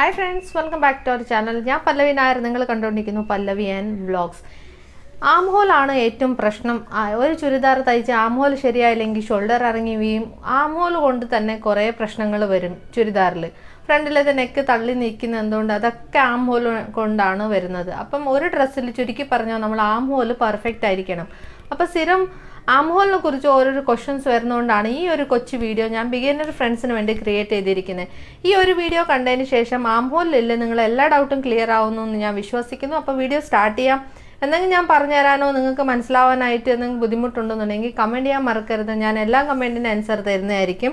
hi friends welcome back to our channel ഞാൻ പല്ലവി നായർ നിങ്ങൾ കണ്ടുകൊണ്ടിരിക്കുന്നു പല്ലവി and vlogs ആംഹോലാണ് ഏറ്റവും പ്രശ്നം ഒരു ചുരിദാർ തയ്ച്ച് ആംഹോൾ ശരിയായില്ലെങ്കിൽ ഷോൾഡർ ഇറങ്ങി വീയും ആംഹോൽ കൊണ്ട് തന്നെ കുറേ പ്രശ്നങ്ങൾ വരും ചുരിദാറിൽ ഫ്രണ്ടിലത്തെ നെക്ക് തള്ളി നീക്കുന്ന എന്തുകൊണ്ട് അതൊക്കെ ആംഹോൽ കൊണ്ടാണ് വരുന്നത് അപ്പം ഒരു ഡ്രസ്സിൽ ചുരുക്കി പറഞ്ഞാൽ നമ്മൾ ആംഹോൾ പെർഫെക്റ്റ് ആയിരിക്കണം അപ്പോൾ സ്ഥിരം ആംഹോളിനെ കുറിച്ച് ഓരോരോ ക്വസ്റ്റ്യൻസ് വരുന്നതുകൊണ്ടാണ് ഈ ഒരു കൊച്ചു വീഡിയോ ഞാൻ ബിഗിനർ ഫ്രണ്ട്സിന് വേണ്ടി ക്രിയേറ്റ് ചെയ്തിരിക്കുന്നത് ഈ ഒരു വീഡിയോ കണ്ടതിന് ശേഷം ആംഹോളിലില്ല നിങ്ങൾ എല്ലാ ഡൗട്ടും ക്ലിയർ ആവുന്നു എന്ന് ഞാൻ വിശ്വസിക്കുന്നു അപ്പോൾ വീഡിയോ സ്റ്റാർട്ട് ചെയ്യാം എന്തെങ്കിലും ഞാൻ പറഞ്ഞു തരാനോ നിങ്ങൾക്ക് മനസ്സിലാവാനായിട്ട് എന്തെങ്കിലും ബുദ്ധിമുട്ടുണ്ടെന്നുണ്ടെങ്കിൽ കമൻറ്റ് ചെയ്യാൻ മറക്കരുത് ഞാൻ എല്ലാ കമൻറ്റിന് ആൻസർ തരുന്നതായിരിക്കും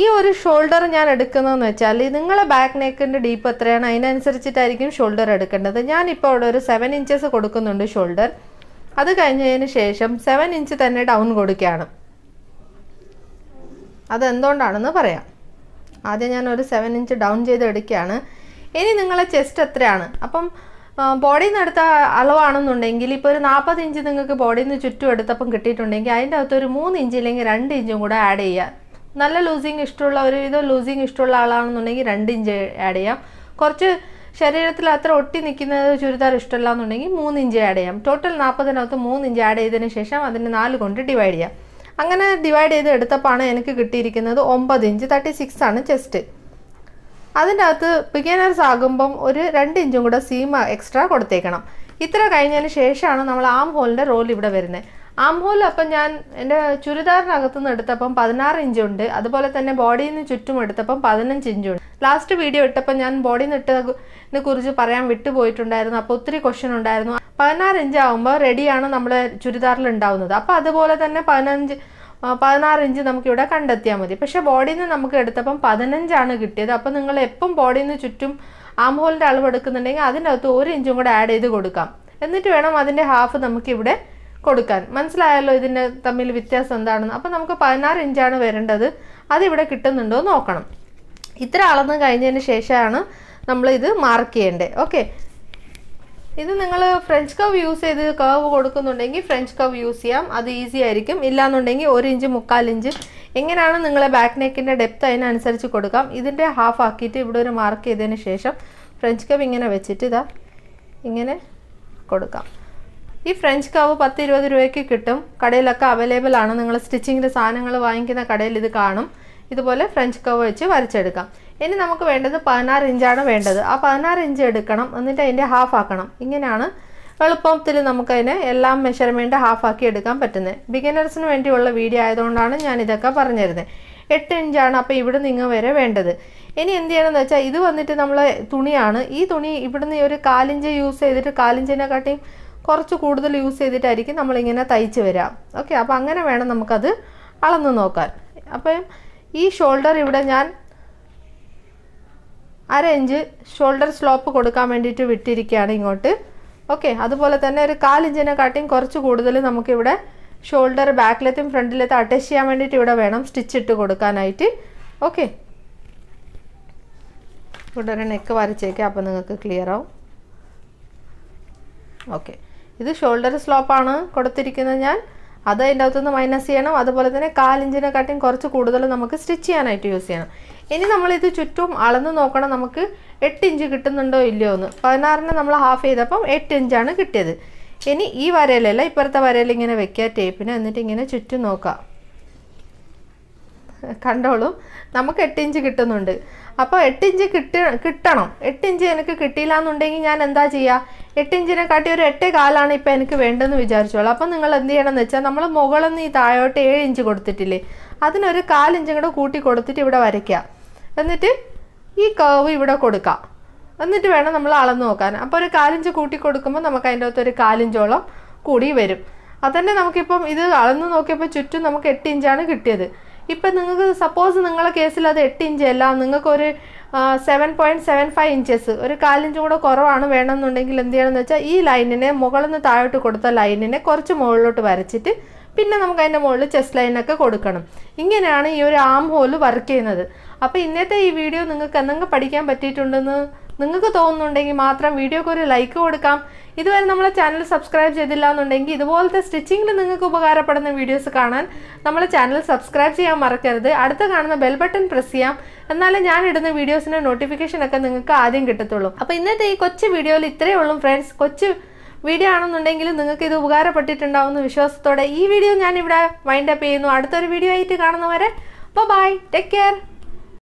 ഈ ഒരു ഷോൾഡർ ഞാൻ എടുക്കുന്നതെന്ന് വെച്ചാൽ നിങ്ങളെ ബാക്ക് നെക്കിൻ്റെ ഡീപ്പ് എത്രയാണ് അതിനനുസരിച്ചിട്ടായിരിക്കും ഷോൾഡർ എടുക്കേണ്ടത് ഞാനിപ്പോൾ അവിടെ ഒരു സെവൻ ഇഞ്ചസ് കൊടുക്കുന്നുണ്ട് ഷോൾഡർ അത് കഴിഞ്ഞതിന് ശേഷം സെവൻ ഇഞ്ച് തന്നെ ഡൗൺ കൊടുക്കുകയാണ് അതെന്തുകൊണ്ടാണെന്ന് പറയാം ആദ്യം ഞാൻ ഒരു സെവൻ ഇഞ്ച് ഡൗൺ ചെയ്ത് എടുക്കുകയാണ് ഇനി നിങ്ങളെ ചെസ്റ്റ് എത്രയാണ് അപ്പം ബോഡിയിൽ നിന്ന് എടുത്ത അളവാണെന്നുണ്ടെങ്കിൽ ഇപ്പോൾ ഒരു നാൽപ്പത് ഇഞ്ച് നിങ്ങൾക്ക് ബോഡിയിൽ നിന്ന് ചുറ്റും എടുത്തപ്പം കിട്ടിയിട്ടുണ്ടെങ്കിൽ അതിൻ്റെ അകത്ത് ഒരു മൂന്ന് ഇഞ്ച് ഇല്ലെങ്കിൽ രണ്ട് ഇഞ്ചും കൂടെ ആഡ് ചെയ്യുക നല്ല ലൂസിങ് ഇഷ്ടമുള്ള ഒരു ഇത് ലൂസിങ് ഇഷ്ടമുള്ള ആളാണെന്നുണ്ടെങ്കിൽ രണ്ട് ഇഞ്ച് ആഡ് ചെയ്യാം കുറച്ച് ശരീരത്തിൽ അത്ര ഒട്ടി നിൽക്കുന്നത് ചുരിദാർ ഇഷ്ടമല്ല എന്നുണ്ടെങ്കിൽ മൂന്ന് ഇഞ്ച് ആഡ് ചെയ്യാം ടോട്ടൽ നാൽപ്പതിനകത്ത് മൂന്ന് ഇഞ്ച് ആഡ് ചെയ്തതിന് ശേഷം അതിന് നാല് കൊണ്ട് ഡിവൈഡ് ചെയ്യാം അങ്ങനെ ഡിവൈഡ് ചെയ്ത് എടുത്തപ്പോഴാണ് എനിക്ക് കിട്ടിയിരിക്കുന്നത് ഒമ്പത് ഇഞ്ച് തേർട്ടി സിക്സ് ആണ് ചെസ്റ്റ് അതിൻ്റെ അകത്ത് ബിഗിനേഴ്സ് ആകുമ്പം ഒരു രണ്ട് ഇഞ്ചും കൂടെ സീമ എക്സ്ട്രാ കൊടുത്തേക്കണം ഇത്ര കഴിഞ്ഞതിന് ശേഷമാണ് നമ്മൾ ആം ഹോളിൻ്റെ റോൾ ഇവിടെ വരുന്നത് ആം ഹോൾ അപ്പം ഞാൻ എൻ്റെ ചുരിദാറിനകത്ത് നിന്ന് എടുത്തപ്പം പതിനാറ് ഇഞ്ചുണ്ട് അതുപോലെ തന്നെ ബോഡിയിൽ നിന്ന് ചുറ്റും എടുത്തപ്പം പതിനഞ്ച് ഇഞ്ചുണ്ട് ലാസ്റ്റ് വീഡിയോ ഇട്ടപ്പോൾ ഞാൻ ബോഡിയിൽ നിന്ന് ഇട്ട കുറിച്ച് പറയാൻ വിട്ടുപോയിട്ടുണ്ടായിരുന്നു അപ്പോൾ ഒത്തിരി ക്വസ്റ്റ്യൻ ഉണ്ടായിരുന്നു പതിനാറ് ഇഞ്ച് ആവുമ്പോൾ റെഡിയാണ് നമ്മൾ ചുരിദാറിൽ ഉണ്ടാവുന്നത് അപ്പോൾ അതുപോലെ തന്നെ പതിനഞ്ച് പതിനാറ് ഇഞ്ച് നമുക്കിവിടെ കണ്ടെത്തിയാൽ മതി പക്ഷേ ബോഡിയിൽ നിന്ന് നമുക്ക് എടുത്തപ്പം പതിനഞ്ചാണ് കിട്ടിയത് അപ്പോൾ നിങ്ങൾ എപ്പം ബോഡിയിൽ നിന്ന് ചുറ്റും ആം അളവ് എടുക്കുന്നുണ്ടെങ്കിൽ അതിനകത്ത് ഒരു ഇഞ്ചും കൂടെ ആഡ് ചെയ്ത് കൊടുക്കാം എന്നിട്ട് വേണം അതിൻ്റെ ഹാഫ് നമുക്കിവിടെ കൊടുക്കാൻ മനസ്സിലായല്ലോ ഇതിൻ്റെ തമ്മിൽ വ്യത്യാസം എന്താണെന്ന് അപ്പോൾ നമുക്ക് പതിനാറ് ഇഞ്ചാണ് വരേണ്ടത് അതിവിടെ കിട്ടുന്നുണ്ടോ നോക്കണം ഇത്ര അളന്ന് കഴിഞ്ഞതിന് ശേഷമാണ് നമ്മൾ ഇത് മാർക്ക് ചെയ്യണ്ടേ ഓക്കെ ഇത് നിങ്ങൾ ഫ്രഞ്ച് കവ് യൂസ് ചെയ്ത് കവ് കൊടുക്കുന്നുണ്ടെങ്കിൽ ഫ്രഞ്ച് കവ് യൂസ് ചെയ്യാം അത് ഈസി ആയിരിക്കും ഇല്ലാന്നുണ്ടെങ്കിൽ ഒരു ഇഞ്ച് മുക്കാൽ ഇഞ്ച് എങ്ങനെയാണ് നിങ്ങളെ ബാക്ക് നെക്കിൻ്റെ ഡെപ്ത് അതിനനുസരിച്ച് കൊടുക്കാം ഇതിൻ്റെ ഹാഫ് ആക്കിയിട്ട് ഇവിടെ ഒരു മാർക്ക് ചെയ്തതിന് ശേഷം ഫ്രഞ്ച് കവ് ഇങ്ങനെ വെച്ചിട്ട് ഇതാ ഇങ്ങനെ കൊടുക്കാം ഈ ഫ്രഞ്ച് കവ് പത്ത് ഇരുപത് രൂപയ്ക്ക് കിട്ടും കടയിലൊക്കെ അവൈലബിൾ ആണ് നിങ്ങൾ സ്റ്റിച്ചിങ്ങിൻ്റെ സാധനങ്ങൾ വാങ്ങിക്കുന്ന കടയിൽ ഇത് കാണും ഇതുപോലെ ഫ്രഞ്ച് കവ് വെച്ച് വരച്ചെടുക്കാം ഇനി നമുക്ക് വേണ്ടത് പതിനാറ് ഇഞ്ചാണ് വേണ്ടത് ആ പതിനാറ് ഇഞ്ച് എടുക്കണം എന്നിട്ട് അതിൻ്റെ ഹാഫ് ആക്കണം ഇങ്ങനെയാണ് എളുപ്പത്തിൽ അതിനെ എല്ലാം ഹാഫ് ഹാഫാക്കി എടുക്കാൻ പറ്റുന്നത് ബിഗിനേഴ്സിന് വേണ്ടിയുള്ള വീഡിയോ ആയതുകൊണ്ടാണ് ഞാൻ ഇതൊക്കെ പറഞ്ഞിരുന്നത് എട്ട് ഇഞ്ചാണ് അപ്പോൾ ഇവിടെ നിങ്ങൾ വരെ വേണ്ടത് ഇനി എന്ത് ചെയ്യണമെന്ന് വെച്ചാൽ ഇത് വന്നിട്ട് നമ്മൾ തുണിയാണ് ഈ തുണി ഇവിടുന്ന് ഒരു കാലിഞ്ച് യൂസ് ചെയ്തിട്ട് കാലിഞ്ചിനെക്കാട്ടിയും കുറച്ച് കൂടുതൽ യൂസ് ചെയ്തിട്ടായിരിക്കും നമ്മളിങ്ങനെ തയ്ച്ച് വരാം ഓക്കെ അപ്പോൾ അങ്ങനെ വേണം നമുക്കത് അളന്ന് നോക്കാൻ അപ്പം ഈ ഷോൾഡർ ഇവിടെ ഞാൻ അര ഇഞ്ച് ഷോൾഡർ സ്ലോപ്പ് കൊടുക്കാൻ വേണ്ടിയിട്ട് വിട്ടിരിക്കുകയാണ് ഇങ്ങോട്ട് ഓക്കെ അതുപോലെ തന്നെ ഒരു കാലിഞ്ചിനെ കാട്ടിയും കുറച്ച് കൂടുതൽ നമുക്കിവിടെ ഷോൾഡർ ബാക്കിലത്തും ഫ്രണ്ടിലത്തും അറ്റാച്ച് ചെയ്യാൻ വേണ്ടിയിട്ട് ഇവിടെ വേണം സ്റ്റിച്ച് ഇട്ട് കൊടുക്കാനായിട്ട് ഓക്കെ ഇവിടെ ഒരു നെക്ക് വരച്ചേക്കാം അപ്പോൾ നിങ്ങൾക്ക് ക്ലിയർ ആവും ഓക്കെ ഇത് ഷോൾഡർ സ്ലോപ്പാണ് കൊടുത്തിരിക്കുന്നത് ഞാൻ അത് അതിൻ്റെ അകത്തുനിന്ന് മൈനസ് ചെയ്യണം അതുപോലെ തന്നെ കാട്ടിയും കുറച്ച് കൂടുതൽ നമുക്ക് സ്റ്റിച്ച് ചെയ്യാനായിട്ട് യൂസ് ചെയ്യണം ഇനി നമ്മളിത് ചുറ്റും അളന്ന് നോക്കണം നമുക്ക് എട്ട് ഇഞ്ച് കിട്ടുന്നുണ്ടോ ഇല്ലയോ എന്ന് പതിനാറിന് നമ്മൾ ഹാഫ് ചെയ്തപ്പം എട്ട് ഇഞ്ചാണ് കിട്ടിയത് ഇനി ഈ വരയിലല്ല ഇപ്പോഴത്തെ വരയിൽ ഇങ്ങനെ വെക്കുക ടേപ്പിന് എന്നിട്ട് ഇങ്ങനെ ചുറ്റും നോക്കാം കണ്ടോളൂ നമുക്ക് എട്ട് ഇഞ്ച് കിട്ടുന്നുണ്ട് അപ്പോൾ എട്ട് ഇഞ്ച് കിട്ട കിട്ടണം എട്ട് ഇഞ്ച് എനിക്ക് കിട്ടിയില്ല എന്നുണ്ടെങ്കിൽ ഞാൻ എന്താ ചെയ്യുക എട്ടിഞ്ചിനെ കാട്ടി ഒരു എട്ടേ കാലാണ് ഇപ്പം എനിക്ക് വേണ്ടതെന്ന് വിചാരിച്ചോളൂ അപ്പം നിങ്ങൾ എന്ത് ചെയ്യണമെന്ന് വെച്ചാൽ നമ്മൾ മുകളിൽ നിന്ന് ഈ താഴോട്ട് ഏഴ് ഇഞ്ച് കൊടുത്തിട്ടില്ലേ അതിനൊരു കാലിഞ്ചും കൂടെ കൂട്ടി കൊടുത്തിട്ട് ഇവിടെ വരയ്ക്കാം എന്നിട്ട് ഈ കർവ് ഇവിടെ കൊടുക്കാം എന്നിട്ട് വേണം നമ്മൾ അളന്ന് നോക്കാൻ അപ്പോൾ ഒരു കാലിഞ്ച് കൂട്ടി കൊടുക്കുമ്പോൾ നമുക്ക് അതിൻ്റെ അകത്ത് ഒരു കാലിഞ്ചോളം കൂടി വരും അതന്നെ നമുക്കിപ്പം ഇത് അളന്ന് നോക്കിയപ്പോൾ ചുറ്റും നമുക്ക് എട്ട് ഇഞ്ചാണ് കിട്ടിയത് ഇപ്പം നിങ്ങൾക്ക് സപ്പോസ് നിങ്ങളുടെ കേസിൽ അത് എട്ട് ഇഞ്ച് അല്ല നിങ്ങൾക്ക് ഒരു seven point seven five inches ഒരു കാലിഞ്ച് കൂടെ കുറവാണ് വേണമെന്നുണ്ടെങ്കിൽ എന്ത് എന്ന് വെച്ചാൽ ഈ ലൈനിനെ മുകളിൽ നിന്ന് താഴോട്ട് കൊടുത്ത ലൈനിനെ കുറച്ച് മുകളിലോട്ട് വരച്ചിട്ട് പിന്നെ നമുക്ക് അതിൻ്റെ മുകളിൽ ചെസ്റ്റ് ലൈനൊക്കെ കൊടുക്കണം ഇങ്ങനെയാണ് ഈ ഒരു ആം ഹോൾ വർക്ക് ചെയ്യുന്നത് അപ്പോൾ ഇന്നത്തെ ഈ വീഡിയോ നിങ്ങൾക്ക് എന്തെങ്കിലും പഠിക്കാൻ പറ്റിയിട്ടുണ്ടെന്ന് നിങ്ങൾക്ക് തോന്നുന്നുണ്ടെങ്കിൽ മാത്രം വീഡിയോക്ക് ഒരു ലൈക്ക് കൊടുക്കാം ഇതുവരെ നമ്മളെ ചാനൽ സബ്സ്ക്രൈബ് ചെയ്തില്ല എന്നുണ്ടെങ്കിൽ ഇതുപോലത്തെ സ്റ്റിച്ചിങ്ങിൽ നിങ്ങൾക്ക് ഉപകാരപ്പെടുന്ന വീഡിയോസ് കാണാൻ നമ്മളെ ചാനൽ സബ്സ്ക്രൈബ് ചെയ്യാൻ മറക്കരുത് അടുത്ത് കാണുന്ന ബെൽ ബട്ടൺ പ്രസ് ചെയ്യാം എന്നാലേ ഞാൻ ഇടുന്ന വീഡിയോസിൻ്റെ നോട്ടിഫിക്കേഷൻ ഒക്കെ നിങ്ങൾക്ക് ആദ്യം കിട്ടത്തുള്ളൂ അപ്പോൾ ഇന്നത്തെ ഈ കൊച്ചു വീഡിയോയിൽ ഇത്രയേ ഉള്ളൂ ഫ്രണ്ട്സ് കൊച്ചു വീഡിയോ ആണെന്നുണ്ടെങ്കിൽ നിങ്ങൾക്ക് ഇത് ഉപകാരപ്പെട്ടിട്ടുണ്ടാവുമെന്ന് വിശ്വാസത്തോടെ ഈ വീഡിയോ ഞാൻ ഇവിടെ വൈൻഡപ്പ് ചെയ്യുന്നു അടുത്തൊരു വീഡിയോ ആയിട്ട് കാണുന്നവരെ അപ്പോൾ ബൈ ടേക്ക് കെയർ